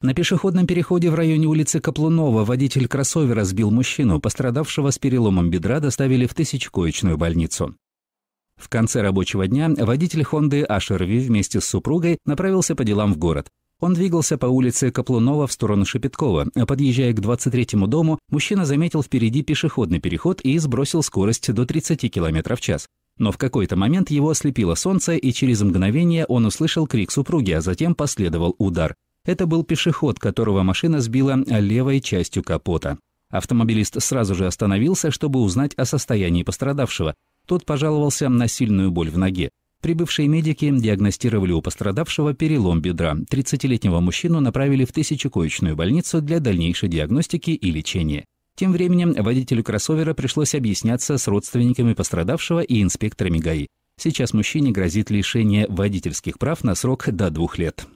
На пешеходном переходе в районе улицы Каплунова водитель кроссовера сбил мужчину, пострадавшего с переломом бедра доставили в тысячкоечную больницу. В конце рабочего дня водитель Хонды Ашерви вместе с супругой направился по делам в город. Он двигался по улице Каплунова в сторону Шепеткова. Подъезжая к 23-му дому, мужчина заметил впереди пешеходный переход и сбросил скорость до 30 км в час. Но в какой-то момент его ослепило солнце, и через мгновение он услышал крик супруги, а затем последовал удар. Это был пешеход, которого машина сбила левой частью капота. Автомобилист сразу же остановился, чтобы узнать о состоянии пострадавшего. Тот пожаловался на сильную боль в ноге. Прибывшие медики диагностировали у пострадавшего перелом бедра. 30-летнего мужчину направили в тысячекоечную больницу для дальнейшей диагностики и лечения. Тем временем водителю кроссовера пришлось объясняться с родственниками пострадавшего и инспекторами ГАИ. Сейчас мужчине грозит лишение водительских прав на срок до двух лет.